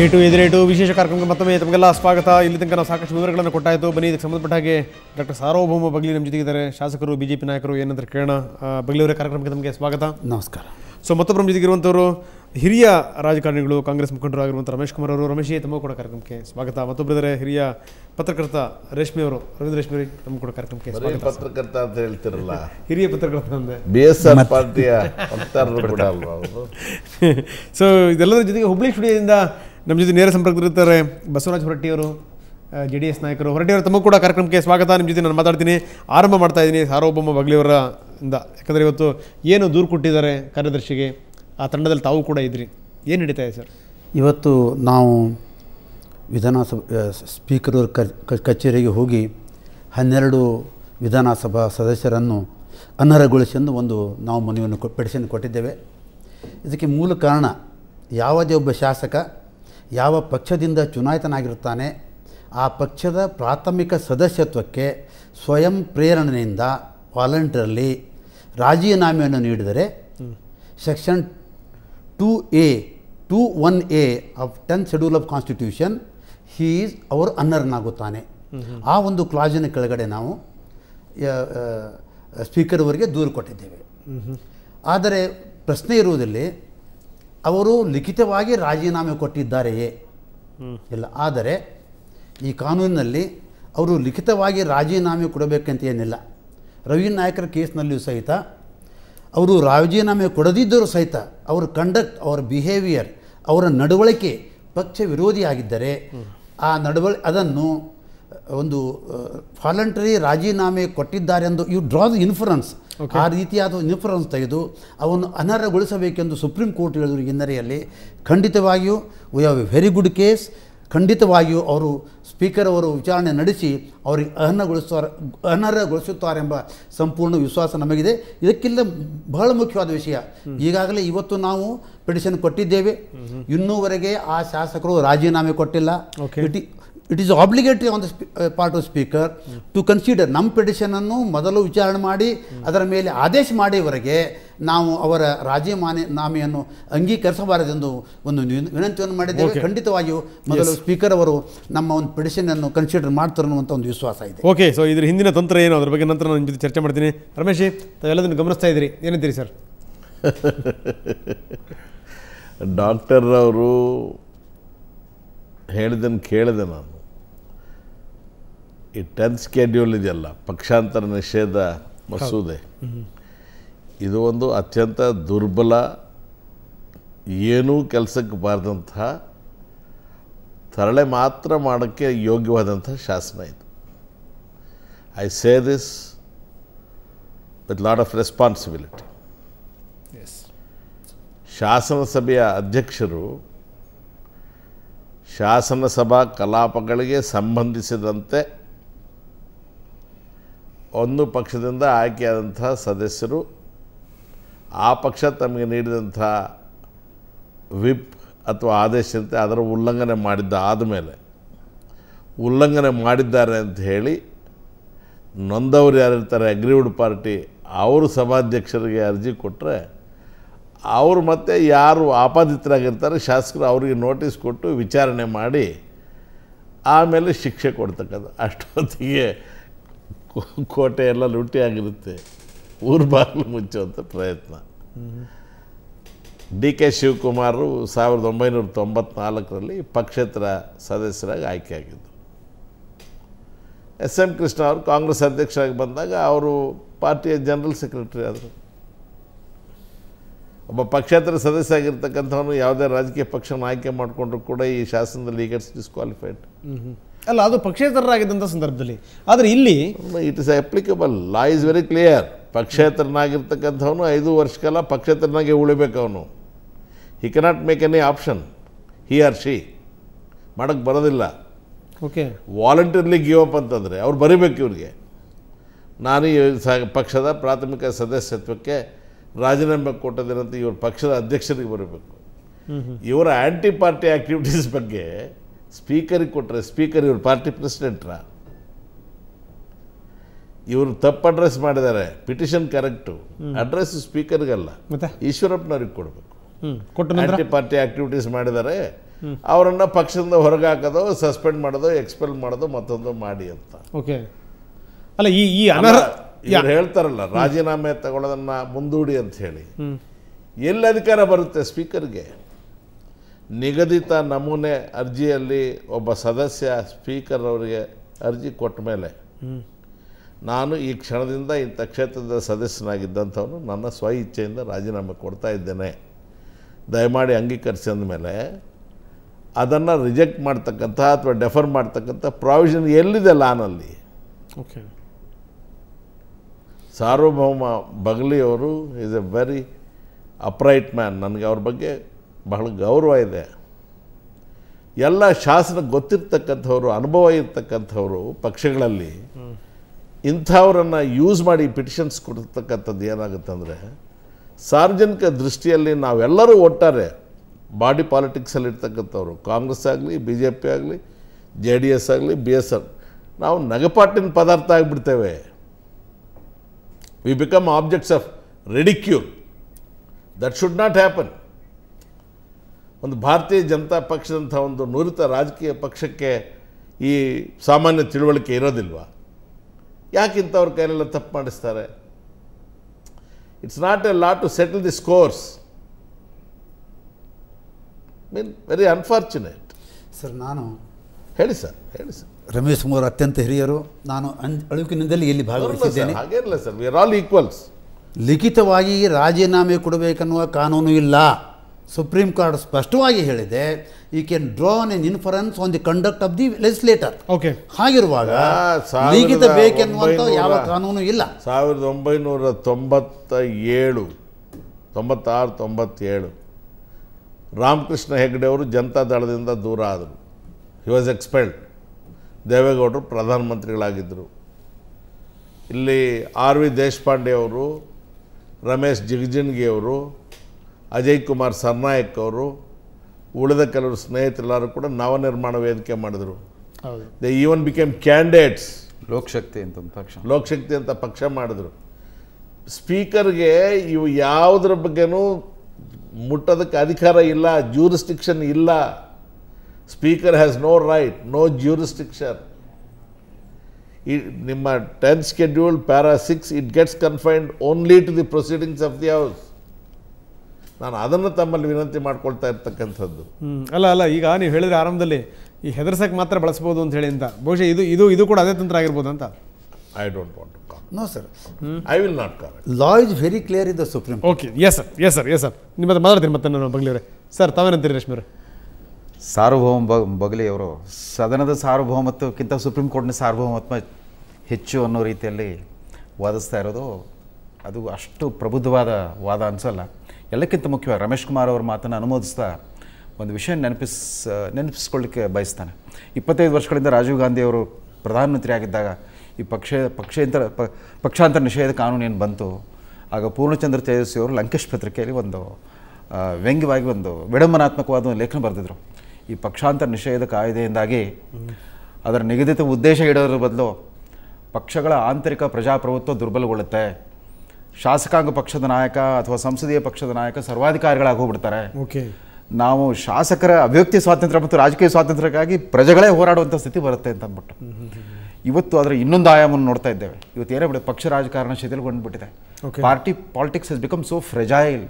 A to ಎದುರೇಟು ವಿಶೇಷ ಕಾರ್ಯಕ್ರಮಕ್ಕೆ ಮತ್ತೊಮ್ಮೆ ತಮಗೆಲ್ಲ ಸ್ವಾಗತ ಇಲ್ಲಿ ತನಕ ನಾವು ಸಾಕಷ್ಟು ವಿವರಗಳನ್ನು ಕೊಟ್ಟಾಯಿತು ಬನ್ನಿ ಇದಕ್ಕೆ ಸಂಬಂಧಪಟ್ಟ ಹಾಗೆ ಡಾಕ್ಟರ್ ಸಾರ್ವಭೌಮ ಬಗ್ಲಿ ನಮ್ಮ ಇದ್ದಾರೆ ಶಾಸಕರು ಬಿ ಬಿಜೆಪಿ ನಾಯಕರು ಏನಂದ್ರೆ ಕೇಳೋಣ ಬಗ್ಲಿಯವರ ಕಾರ್ಯಕ್ರಮಕ್ಕೆ ತಮಗೆ ಸ್ವಾಗತ ನಮಸ್ಕಾರ ಸೊ ಮತ್ತೊಬ್ಬರು ನಮ್ಮ ಜೊತೆಗಿರುವಂಥವರು ಹಿರಿಯ ರಾಜಕಾರಣಿಗಳು ಕಾಂಗ್ರೆಸ್ ಮುಖಂಡರು ಆಗಿರುವಂಥ ರಮೇಶ್ ಕುಮಾರ್ ಅವರು ರಮೇಶ್ ತಮ್ಮ ಕೂಡ ಕಾರ್ಯಕ್ರಮಕ್ಕೆ ಸ್ವಾಗತ ಮತ್ತೊಬ್ಬರಿದ್ದಾರೆ ಹಿರಿಯ ಪತ್ರಕರ್ತ ರೇಷ್ಮೆ ಅವರು ರವೀಂದ್ರ ರೇಷ್ಮೆ ತಮ್ಮ ಕೂಡ ಕಾರ್ಯಕ್ರಮಕ್ಕೆ ಪತ್ರಕರ್ತ ಅಂತ ಹೇಳ್ತಿರಲ್ಲ ಹಿರಿಯ ಪತ್ರಕರ್ತ ಅಂದ್ರೆ ಬಿ ಎಸ್ ಆರ್ ಪಾರ್ಟಿಯ ಸೊ ಇದೆಲ್ಲದರ ಜೊತೆಗೆ ಹುಬ್ಳಿ ಸ್ಟುಡಿಯೋದಿಂದ ನಮ್ಮ ಜೊತೆ ನೇರ ಸಂಪರ್ಕದಲ್ಲಿರ್ತಾರೆ ಬಸವರಾಜ್ ಹೊರಟ್ಟಿಯವರು ಜೆ ಡಿ ಎಸ್ ನಾಯಕರು ಹೊರಟಿಯವರು ತಮ್ಮ ಕೂಡ ಕಾರ್ಯಕ್ರಮಕ್ಕೆ ಸ್ವಾಗತ ನಿಮ್ಮ ಜೊತೆ ನಾನು ಮಾತಾಡ್ತೀನಿ ಆರಂಭ ಮಾಡ್ತಾ ಇದ್ದೀನಿ ಸಾರ್ವಭೌಮ ಬಗ್ಲಿಯವರ ಇಂದ ಯಾಕಂದರೆ ಇವತ್ತು ಏನು ದೂರು ಕೊಟ್ಟಿದ್ದಾರೆ ಕಾರ್ಯದರ್ಶಿಗೆ ಆ ತಂಡದಲ್ಲಿ ತಾವು ಕೂಡ ಇದ್ರಿ ಏನು ನಡೀತಾ ಇದೆ ಸರ್ ಇವತ್ತು ನಾವು ವಿಧಾನಸಭೆ ಸ್ಪೀಕರ್ ಕಚೇರಿಗೆ ಹೋಗಿ ಹನ್ನೆರಡು ವಿಧಾನಸಭಾ ಸದಸ್ಯರನ್ನು ಅನರ್ಹಗೊಳಿಸೆಂದು ಒಂದು ನಾವು ಮನವಿಯನ್ನು ಪೆಟಿಷನ್ ಕೊಟ್ಟಿದ್ದೇವೆ ಇದಕ್ಕೆ ಮೂಲ ಕಾರಣ ಯಾವುದೇ ಒಬ್ಬ ಶಾಸಕ ಯಾವ ಪಕ್ಷದಿಂದ ಚುನಾಯಿತನಾಗಿರುತ್ತಾನೆ ಆ ಪಕ್ಷದ ಪ್ರಾಥಮಿಕ ಸದಸ್ಯತ್ವಕ್ಕೆ ಸ್ವಯಂ ಪ್ರೇರಣೆಯಿಂದ ವಾಲಂಟಿಯರ್ಲಿ ರಾಜೀನಾಮೆಯನ್ನು ನೀಡಿದರೆ section two A two one A of ten schedule of constitution he is ಅವರು ಆಗುತ್ತಾನೆ ಆ ಒಂದು ಕ್ಲಾಜಿನ ಕೆಳಗಡೆ ನಾವು ಸ್ಪೀಕರ್ವರಿಗೆ ದೂರು ಕೊಟ್ಟಿದ್ದೇವೆ ಆದರೆ ಪ್ರಶ್ನೆ ಇರುವುದಲ್ಲಿ ಅವರು ಲಿಖಿತವಾಗಿ ರಾಜೀನಾಮೆ ಕೊಟ್ಟಿದ್ದಾರೆಯೇ ಇಲ್ಲ ಆದರೆ ಈ ಕಾನೂನಿನಲ್ಲಿ ಅವರು ಲಿಖಿತವಾಗಿ ರಾಜೀನಾಮೆ ಕೊಡಬೇಕಂತ ಏನಿಲ್ಲ ರವಿ ನಾಯಕರ ಕೇಸ್ನಲ್ಲಿಯೂ ಸಹಿತ ಅವರು ರಾಜೀನಾಮೆ ಕೊಡದಿದ್ದರೂ ಸಹಿತ ಅವರ ಕಂಡಕ್ಟ್ ಅವರ ಬಿಹೇವಿಯರ್ ಅವರ ನಡವಳಿಕೆ ಪಕ್ಷ ವಿರೋಧಿಯಾಗಿದ್ದರೆ ಆ ನಡವಳಿ ಅದನ್ನು ಒಂದು ವಾಲಂಟರಿ ರಾಜೀನಾಮೆ ಕೊಟ್ಟಿದ್ದಾರೆಂದು ಯು ಡ್ರಾ ದ ಇನ್ಫರೆನ್ಸ್ ಆ ರೀತಿಯಾದ ಇನ್ಫರೆನ್ಸ್ ತೆಗೆದು ಅವನ್ನು ಅನರ್ಹಗೊಳಿಸಬೇಕೆಂದು ಸುಪ್ರೀಂ ಕೋರ್ಟ್ ಹೇಳಿದ್ರು ಹಿನ್ನೆಲೆಯಲ್ಲಿ ಖಂಡಿತವಾಗಿಯೂ we have a very good case ಖಂಡಿತವಾಗಿಯೂ ಅವರು ಸ್ಪೀಕರ್ ಅವರು ವಿಚಾರಣೆ ನಡೆಸಿ ಅವರಿಗೆ ಅನರ್ಹಗೊಳಿಸುತ್ತಾರೆ ಅನರ್ಹಗೊಳಿಸುತ್ತಾರೆಂಬ ಸಂಪೂರ್ಣ ವಿಶ್ವಾಸ ನಮಗಿದೆ ಇದಕ್ಕಿಂತ ಬಹಳ ಮುಖ್ಯವಾದ ವಿಷಯ ಈಗಾಗಲೇ ಇವತ್ತು ನಾವು ಪಿಟಿಷನ್ ಕೊಟ್ಟಿದ್ದೇವೆ ಇನ್ನೂವರೆಗೆ ಆ ಶಾಸಕರು ರಾಜೀನಾಮೆ ಕೊಟ್ಟಿಲ್ಲ it is obligatory on the part of speaker to consider ನಮ್ಮ ಪಿಟಿಷನನ್ನು ಮೊದಲು ವಿಚಾರಣೆ ಮಾಡಿ ಅದರ ಮೇಲೆ ಆದೇಶ ಮಾಡಿವರೆಗೆ ನಾವು ಅವರ ರಾಜೀನಾಮೆ ನಾಮೆಯನ್ನು ಅಂಗೀಕರಿಸಬಾರದೆಂದು ಒಂದು ವಿನಂತಿಯನ್ನು ಮಾಡಿದ್ದೇವೆ ಖಂಡಿತವಾಗಿಯೂ ಮೊದಲು ಸ್ಪೀಕರ್ ಅವರು ನಮ್ಮ ಒಂದು ಅನ್ನು ಕನ್ಸಿಡರ್ ಮಾಡ್ತಾರೆ ಅನ್ನುವಂಥ ಒಂದು ವಿಶ್ವಾಸ ಇದೆ ಓಕೆ ಸೊ ಇದ್ರ ಹಿಂದಿನ ತಂತ್ರ ಏನು ಅದ್ರ ಬಗ್ಗೆ ನಂತರ ನಾನು ಜೊತೆ ಚರ್ಚೆ ಮಾಡ್ತೀನಿ ರಮೇಶ್ ತಾವೆಲ್ಲದನ್ನು ಗಮನಿಸ್ತಾ ಇದ್ದೀರಿ ಏನಂತೀರಿ ಸರ್ ಡಾಕ್ಟರ್ ಅವರು ಹೇಳಿದ್ದನ್ನು ಕೇಳಿದೆ ನಾನು ಈ ಟೆಂತ್ ಸ್ಕೆಡ್ಯೂಲ್ ಇದೆಯಲ್ಲ ಪಕ್ಷಾಂತರ ನಿಷೇಧ ಮಸೂದೆ ಇದು ಒಂದು ಅತ್ಯಂತ ದುರ್ಬಲ ಏನೂ ಕೆಲಸಕ್ಕೆ ಬಾರದಂತಹ ತರಳೆ ಮಾತ್ರ ಮಾಡೋಕ್ಕೆ ಯೋಗ್ಯವಾದಂಥ ಶಾಸನ ಇದು I say this with load of responsibility ಶಾಸನಸಭೆಯ ಅಧ್ಯಕ್ಷರು ಶಾಸನ ಸಭಾ ಕಲಾಪಗಳಿಗೆ ಸಂಬಂಧಿಸಿದಂತೆ ಒಂದು ಪಕ್ಷದಿಂದ ಆಯ್ಕೆಯಾದಂಥ ಸದಸ್ಯರು ಆ ಪಕ್ಷ ತಮಗೆ ನೀಡಿದಂಥ ವಿಪ್ ಅಥವಾ ಆದೇಶ ಆದೇಶದಂತೆ ಅದರ ಉಲ್ಲಂಘನೆ ಮಾಡಿದ್ದ ಆದಮೇಲೆ ಉಲ್ಲಂಘನೆ ಮಾಡಿದ್ದಾರೆ ಅಂತ ಹೇಳಿ ನೊಂದವರು ಯಾರಿರ್ತಾರೆ ಅಗ್ರಿವುಡ್ ಪಾರ್ಟಿ ಅವರು ಸಭಾಧ್ಯಕ್ಷರಿಗೆ ಅರ್ಜಿ ಕೊಟ್ಟರೆ ಅವರು ಮತ್ತೆ ಯಾರು ಆಪಾದಿತರಾಗಿರ್ತಾರೆ ಶಾಸಕರು ಅವರಿಗೆ ನೋಟಿಸ್ ಕೊಟ್ಟು ವಿಚಾರಣೆ ಮಾಡಿ ಆಮೇಲೆ ಶಿಕ್ಷೆ ಕೊಡ್ತಕ್ಕದ್ದು ಅಷ್ಟೊತ್ತಿಗೆ ಕೋಟೆ ಎಲ್ಲ ಆಗಿರುತ್ತೆ ಊರು ಬಾಗಿಲು ಮುಚ್ಚುವಂಥ ಪ್ರಯತ್ನ ಡಿ ಕೆ ಶಿವಕುಮಾರರು ಸಾವಿರದ ಒಂಬೈನೂರ ತೊಂಬತ್ನಾಲ್ಕರಲ್ಲಿ ಪಕ್ಷೇತರ ಸದಸ್ಯರಾಗಿ ಆಯ್ಕೆಯಾಗಿದ್ದರು ಎಸ್ ಎಂ ಕೃಷ್ಣ ಅವರು ಕಾಂಗ್ರೆಸ್ ಅಧ್ಯಕ್ಷರಾಗಿ ಬಂದಾಗ ಅವರು ಪಾರ್ಟಿಯ ಜನರಲ್ ಸೆಕ್ರೆಟರಿ ಆದರು ಒಬ್ಬ ಪಕ್ಷೇತರ ಸದಸ್ಯ ಆಗಿರ್ತಕ್ಕಂಥವನು ಯಾವುದೇ ರಾಜಕೀಯ ಪಕ್ಷನ ಆಯ್ಕೆ ಮಾಡಿಕೊಂಡ್ರು ಕೂಡ ಈ ಶಾಸನದಲ್ಲಿ ಈಗ ಡಿಸ್ಕ್ವಾಲಿಫೈಡ್ ಅಲ್ಲ ಅದು ಪಕ್ಷೇತರರಾಗಿದ್ದಂಥ ಸಂದರ್ಭದಲ್ಲಿ ಆದರೆ ಇಲ್ಲಿ it is applicable law is very clear ಪಕ್ಷೇತರನಾಗಿರ್ತಕ್ಕಂಥವನು ಐದು ವರ್ಷ ಕಾಲ ಪಕ್ಷೇತರನಾಗೆ ಉಳಿಬೇಕು ಅವನು he cannot make any option he or she ಮಾಡೋಕ್ಕೆ ಬರೋದಿಲ್ಲ ಓಕೆ ವಾಲಂಟಿಯರ್ಲಿ ಗಿವ್ ಅಪ್ ಅಂತಂದರೆ ಅವ್ರು ಬರೀಬೇಕು ಇವ್ರಿಗೆ ನಾನು ಪಕ್ಷದ ಪ್ರಾಥಮಿಕ ಸದಸ್ಯತ್ವಕ್ಕೆ ರಾಜೀನಾಮೆ ಕೊಟ್ಟದಂತ ನಂತರ ಇವರು ಪಕ್ಷದ ಅಧ್ಯಕ್ಷರಿಗೆ ಬರಬೇಕು ಇವರ ಆ್ಯಂಟಿ ಪಾರ್ಟಿ ಆ್ಯಕ್ಟಿವಿಟೀಸ್ ಬಗ್ಗೆ ಸ್ಪೀಕರಿಗೆ ಕೊಟ್ಟರೆ ಸ್ಪೀಕರ್ ಇವ್ರ ಪಾರ್ಟಿ ಪ್ರೆಸಿಡೆಂಟ್ರ ಇವರು ತಪ್ಪು ಅಡ್ರೆಸ್ ಮಾಡಿದ್ದಾರೆ ಪಿಟಿಷನ್ ಕರೆಕ್ಟು ಅಡ್ರೆಸ್ ಸ್ಪೀಕರ್ಗಲ್ಲ ಈಶ್ವರಪ್ಪನವ್ರಿಗೆ ಕೊಡಬೇಕು ಆ್ಯಂಟಿ ಪಾರ್ಟಿ ಆ್ಯಕ್ಟಿವಿಟೀಸ್ ಮಾಡಿದ್ದಾರೆ ಅವರನ್ನ ಪಕ್ಷದಿಂದ ಹೊರಗೆ ಹಾಕೋದು ಸಸ್ಪೆಂಡ್ ಮಾಡೋದು ಎಕ್ಸ್ಪೆಲ್ ಮಾಡೋದು ಮತ್ತೊಂದು ಮಾಡಿ ಅಂತ ಓಕೆ ಅಲ್ಲ ಈ ಈ ಅನರ್ಹ ಇವ್ರು ಹೇಳ್ತಾರಲ್ಲ ರಾಜೀನಾಮೆ ತಗೊಳ್ಳೋದನ್ನ ಮುಂದೂಡಿ ಅಂತ ಹೇಳಿ ಎಲ್ಲಿ ಅಧಿಕಾರ ಬರುತ್ತೆ ಸ್ಪೀಕರ್ಗೆ ನಿಗದಿತ ನಮೂನೆ ಅರ್ಜಿಯಲ್ಲಿ ಒಬ್ಬ ಸದಸ್ಯ ಸ್ಪೀಕರ್ ಅವರಿಗೆ ಅರ್ಜಿ ಕೊಟ್ಟ ಮೇಲೆ ನಾನು ಈ ಕ್ಷಣದಿಂದ ಇಂಥ ಕ್ಷೇತ್ರದ ಸದಸ್ಯನಾಗಿದ್ದಂಥವನು ನನ್ನ ಸ್ವ ಇಚ್ಛೆಯಿಂದ ರಾಜೀನಾಮೆ ಕೊಡ್ತಾ ಇದ್ದೇನೆ ದಯಮಾಡಿ ಅಂಗೀಕರಿಸಿ ಅಂದಮೇಲೆ ಅದನ್ನು ರಿಜೆಕ್ಟ್ ಮಾಡ್ತಕ್ಕಂಥ ಅಥವಾ ಡೆಫರ್ ಮಾಡ್ತಕ್ಕಂಥ ಪ್ರಾವಿಷನ್ ಎಲ್ಲಿದೆ ಲಾನಲ್ಲಿ ಓಕೆ ಸಾರ್ವಭೌಮ ಅವರು is a very upright man ನನಗೆ ಅವ್ರ ಬಗ್ಗೆ ಬಹಳ ಗೌರವ ಇದೆ ಎಲ್ಲ ಶಾಸನ ಗೊತ್ತಿರ್ತಕ್ಕಂಥವ್ರು ಅನುಭವ ಇರ್ತಕ್ಕಂಥವ್ರು ಪಕ್ಷಗಳಲ್ಲಿ ಇಂಥವ್ರನ್ನು ಯೂಸ್ ಮಾಡಿ ಪಿಟಿಷನ್ಸ್ ಕೊಡ್ತಕ್ಕಂಥದ್ದು ಏನಾಗುತ್ತಂದರೆ ಸಾರ್ವಜನಿಕ ದೃಷ್ಟಿಯಲ್ಲಿ ನಾವೆಲ್ಲರೂ ಒಟ್ಟಾರೆ ಬಾಡಿ ಪಾಲಿಟಿಕ್ಸಲ್ಲಿ ಇರ್ತಕ್ಕಂಥವ್ರು ಕಾಂಗ್ರೆಸ್ ಆಗಲಿ ಬಿ ಜೆ ಪಿ ಆಗಲಿ ಜೆ ಡಿ ಎಸ್ ಆಗಲಿ ಬಿ ಎಸ್ ಆರ್ ನಾವು ನಗಪಾಟಿನ ಪದಾರ್ಥ ಆಗಿಬಿಡ್ತೇವೆ we become objects of ridicule. That should not happen. ಒಂದು ಭಾರತೀಯ ಜನತಾ ಪಕ್ಷದಂಥ ಒಂದು ನುರಿತ ರಾಜಕೀಯ ಪಕ್ಷಕ್ಕೆ ಈ ಸಾಮಾನ್ಯ ತಿಳುವಳಿಕೆ ಇರೋದಿಲ್ವ ಯಾಕಿಂಥವ್ರ ಕೈಲೆಲ್ಲ ತಪ್ಪು ಮಾಡಿಸ್ತಾರೆ it's not a law to settle this course mean very unfortunate sir ನಾನು ಹೇಳಿ ಸರ್ ಹೇಳಿ ಸರ್ ರಮೇಶ್ ಕುಮಾರ್ ಅತ್ಯಂತ ಹಿರಿಯರು ನಾನು ಅಳುಕಿನಿಂದಲೇ ಇಲ್ಲಿ ಭಾಗವಹಿಸಿದ್ದೇನೆ ಸರ್ ವಿ ಆಲ್ ಈಕ್ವಲ್ಸ್ ಲಿಖಿತವಾಗಿ ರಾಜೀನಾಮೆ ಕೊಡಬೇಕನ್ನುವ ಕಾನೂನು ಇಲ್ಲ ಸುಪ್ರೀಂ ಕೋರ್ಟ್ ಸ್ಪಷ್ಟವಾಗಿ ಹೇಳಿದೆ you can drawn an inference on the conduct of the legislator okay ಹಾಗಿರುವಾಗ ಲಿಖಿತ ಬೇಕೆನ್ನುವಂಥ ಯಾವ ಕಾನೂನು ಇಲ್ಲ ಸಾವಿರದ ಒಂಬೈನೂರ ತೊಂಬತ್ತ ಏಳು ತೊಂಬತ್ತಾರು ತೊಂಬತ್ತೇಳು ರಾಮಕೃಷ್ಣ ಹೆಗ್ಡೆ ಅವರು ಜನತಾ ದಳದಿಂದ ದೂರ ಆದರು ಹಿ ವಾಸ್ ಎಕ್ಸ್ಪೆಲ್ಡ್ ದೇವೇಗೌಡರು ಪ್ರಧಾನಮಂತ್ರಿಗಳಾಗಿದ್ದರು ಇಲ್ಲಿ ಆರ್ ವಿ ದೇಶಪಾಂಡೆ ಅವರು ರಮೇಶ್ ಅವರು ಅಜಯ್ ಕುಮಾರ್ ಸರ್ನಾಯಕ್ ಅವರು ಉಳಿದ ಕೆಲವರು ಸ್ನೇಹಿತರೆಲ್ಲರೂ ಕೂಡ ನವನಿರ್ಮಾಣ ವೇದಿಕೆ ಮಾಡಿದರು they even became candidates Lokshakti ಅಂತ ಪಕ್ಷ ಲೋಕಶಕ್ತಿ ಅಂತ ಪಕ್ಷ ಮಾಡಿದ್ರು ಸ್ಪೀಕರ್ಗೆ ಇವು ಯಾವುದ್ರ ಬಗ್ಗೆನೂ ಮುಟ್ಟೋದಕ್ಕೆ ಅಧಿಕಾರ ಇಲ್ಲ ಜ್ಯೂರಿಸ್ಟಿಕ್ಷನ್ ಇಲ್ಲ speaker has no right no jurisdiction ಈ ನಿಮ್ಮ ten schedule para six it gets confined only to the proceedings of the house ನಾನು ಅದನ್ನು ತಮ್ಮಲ್ಲಿ ವಿನಂತಿ ಮಾಡ್ಕೊಳ್ತಾ ಇರ್ತಕ್ಕಂಥದ್ದು ಅಲ್ಲ ಅಲ್ಲ ಈಗ ನೀವು ಹೇಳಿದ್ರೆ ಆರಂಭದಲ್ಲಿ ಈ ಹೆದರ್ಸಕ್ಕೆ ಮಾತ್ರ ಬಳಸ್ಬೋದು ಅಂತ ಹೇಳಿ ಅಂತ ಬಹುಶಃ ಇದು ಇದು ಇದು ಕೂಡ ಅದೇ ತಂತ್ರ ಆಗಿರ್ಬೋದು ಅಂತ I don't want no sir I will not car law is very clear in the supreme okay yes sir yes sir yes sir ನಿಮ್ಮ ಮಾತಾಡ್ತೀನಿ ಮತ್ತೆ ನಾನು ಬಂಗ್ಳೂರೇ ಸರ್ ತಾವೇನಂತೀರಿ ರಶ್ಮಿಯವ್ರೆ ಸಾರ್ವಭೌಮ ಬ ಬಗಲಿಯವರು ಸದನದ ಸಾರ್ವಭೌಮತ್ವಕ್ಕಿಂತ ಸುಪ್ರೀಂ ಕೋರ್ಟ್ನ ಸಾರ್ವಭೌಮತ್ವ ಹೆಚ್ಚು ಅನ್ನೋ ರೀತಿಯಲ್ಲಿ ವಾದಿಸ್ತಾ ಇರೋದು ಅದು ಅಷ್ಟು ಪ್ರಬುದ್ಧವಾದ ವಾದ ಅನಿಸಲ್ಲ ಎಲ್ಲಕ್ಕಿಂತ ಮುಖ್ಯವಾಗಿ ರಮೇಶ್ ಕುಮಾರ್ ಅವ್ರ ಮಾತನ್ನು ಅನುಮೋದಿಸ್ತಾ ಒಂದು ವಿಷಯ ನೆನಪಿಸ್ ನೆನಪಿಸ್ಕೊಳ್ಳಿಕ್ಕೆ ಬಯಸ್ತಾನೆ ಇಪ್ಪತ್ತೈದು ವರ್ಷಗಳಿಂದ ರಾಜೀವ್ ಅವರು ಪ್ರಧಾನಮಂತ್ರಿ ಆಗಿದ್ದಾಗ ಈ ಪಕ್ಷ ಪಕ್ಷೇಂತರ ಪ ಪಕ್ಷಾಂತರ ನಿಷೇಧ ಕಾನೂನು ಏನು ಬಂತು ಆಗ ಪೂರ್ಣಚಂದ್ರ ತೇಜಸ್ವಿ ಅವರು ಲಂಕೇಶ್ ಪತ್ರಿಕೆಯಲ್ಲಿ ಒಂದು ವ್ಯಂಗ್ಯವಾಗಿ ಒಂದು ವಿಡಂಬನಾತ್ಮಕವಾದ ಒಂದು ಲೇಖನ ಬರೆದಿದ್ರು ಈ ಪಕ್ಷಾಂತರ ನಿಷೇಧ ಕಾಯ್ದೆಯಿಂದಾಗಿ ಅದರ ನಿಗದಿತ ಉದ್ದೇಶ ಇಡೋದ್ರ ಬದಲು ಪಕ್ಷಗಳ ಆಂತರಿಕ ಪ್ರಜಾಪ್ರಭುತ್ವ ದುರ್ಬಲಗೊಳ್ಳುತ್ತೆ ಶಾಸಕಾಂಗ ಪಕ್ಷದ ನಾಯಕ ಅಥವಾ ಸಂಸದೀಯ ಪಕ್ಷದ ನಾಯಕ ಸರ್ವಾಧಿಕಾರಿಗಳಾಗಿ ಹೋಗ್ಬಿಡ್ತಾರೆ ನಾವು ಶಾಸಕರ ಅಭಿವ್ಯಕ್ತಿ ಸ್ವಾತಂತ್ರ್ಯ ಮತ್ತು ರಾಜಕೀಯ ಸ್ವಾತಂತ್ರ್ಯಕ್ಕಾಗಿ ಪ್ರಜೆಗಳೇ ಹೋರಾಡುವಂಥ ಸ್ಥಿತಿ ಬರುತ್ತೆ ಅಂತ ಅಂದ್ಬಿಟ್ಟು ಇವತ್ತು ಅದರ ಇನ್ನೊಂದು ಆಯಾಮವನ್ನು ನೋಡ್ತಾ ಇದ್ದೇವೆ ಇವತ್ತು ಏನೇ ಬಿಡುತ್ತೆ ಪಕ್ಷ ರಾಜಕಾರಣ ಶಿಥಿಲ್ಗೊಂಡ್ಬಿಟ್ಟಿದೆ party politics is become so fragile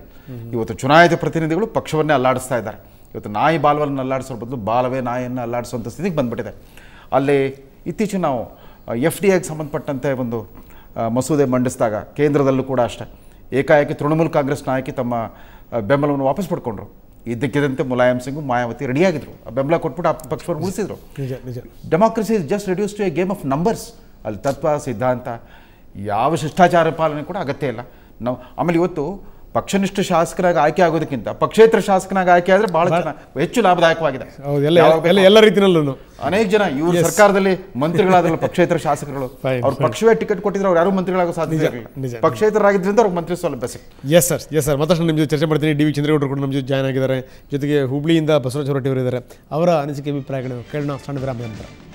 ಇವತ್ತು ಚುನಾಯಿತ ಪ್ರತಿನಿಧಿಗಳು ಪಕ್ಷವನ್ನೇ ಅಲ್ಲಾಡಿಸ್ತಾ ಇದ್ದಾರೆ ಇವತ್ತು ನಾಯಿ ಬಾಲವನ್ನು ಅಲ್ಲಾಡಿಸೋ ಬದಲು ಬಾಲವೇ ನಾಯಿಯನ್ನು ಅಲ್ಲಾಡಿಸುವಂಥ ಸ್ಥಿತಿಗೆ ಬಂದುಬಿಟ್ಟಿದೆ ಅಲ್ಲಿ ಇತ್ತೀಚೆಗೆ ನಾವು ಎಫ್ ಡಿ ಎಗೆ ಸಂಬಂಧಪಟ್ಟಂತೆ ಒಂದು ಮಸೂದೆ ಮಂಡಿಸಿದಾಗ ಕೇಂದ್ರದಲ್ಲೂ ಕೂಡ ಅಷ್ಟೇ ಏಕಾಏಕಿ ತೃಣಮೂಲ ಕಾಂಗ್ರೆಸ್ ನಾಯಕಿ ತಮ್ಮ ಬೆಂಬಲವನ್ನು ವಾಪಸ್ ಪಡ್ಕೊಂಡ್ರು ಇದ್ದಕ್ಕಿದ್ದಂತೆ ಮುಲಾಯಂ ಸಿಂಗು ಮಾಯಾವತಿ ರೆಡಿಯಾಗಿದ್ದರು ಆ ಬೆಂಬಲ ಕೊಟ್ಬಿಟ್ಟು ಆ ಪಕ್ಷವನ್ನು ಉಳಿಸಿದ್ರು democracy is just reduce to a game of numbers ಅಲ್ಲಿ ತತ್ವ ಸಿದ್ಧಾಂತ ಯಾವ ಶಿಷ್ಟಾಚಾರ ಪಾಲನೆ ಕೂಡ ಅಗತ್ಯ ಇಲ್ಲ ನಾವು ಆಮೇಲೆ ಇವತ್ತು ಪಕ್ಷನಿಷ್ಠ ಶಾಸಕರಾಗಿ ಆಯ್ಕೆ ಆಗೋದಕ್ಕಿಂತ ಪಕ್ಷೇತರ ಶಾಸಕನಾಗಿ ಆಯ್ಕೆ ಆದ್ರೆ ಬಹಳ ಹೆಚ್ಚು ಲಾಭದಾಯಕವಾಗಿದೆ ಎಲ್ಲ ರೀತಿಯಲ್ಲೂ ಅನೇಕ ಜನ ಇವರು ಸರ್ಕಾರದಲ್ಲಿ ಮಂತ್ರಿಗಳಾದ್ರಲ್ಲ ಪಕ್ಷೇತರ ಶಾಸಕರು ಅವ್ರ ಪಕ್ಷವೇ ಟಿಕೆಟ್ ಕೊಟ್ಟಿದ್ರೆ ಅವ್ರು ಯಾರು ಮಂತ್ರಿಗಳಾಗೋ ಸಾಧ್ಯ ಪಕ್ಷೇತರ ಪಕ್ಷೇತರಾಗಿದ್ದರಿಂದ ಅವ್ರಿಗೆ ಮಂತ್ರಿ ಸೌಲಭ್ಯ ಎಸ್ ಸರ್ ಎಸ್ ಸರ್ ಮತ್ತಷ್ಟು ನಿಮ್ಮ ಜೊತೆ ಚರ್ಚೆ ಮಾಡ್ತೀನಿ ಡಿ ವಿ ಚಂದ್ರೇಗೌಡರು ಕೂಡ ನಮ್ಮ ಜೊತೆ ಜಾಯ್ನ್ ಆಗಿದ್ದಾರೆ ಜೊತೆಗೆ ಹುಬ್ಳಿಯಿಂದ ಬಸವರಾಜ ಹೊರಟಿಯವರಿದ್ದಾರೆ ಅವರ ಅನಿಸಿಕೆ ಅಭಿಪ್ರಾಯಗಳು ಕೇಳೋಣ ಸಣ್ಣ ವಿರಾಮ ನಂತರ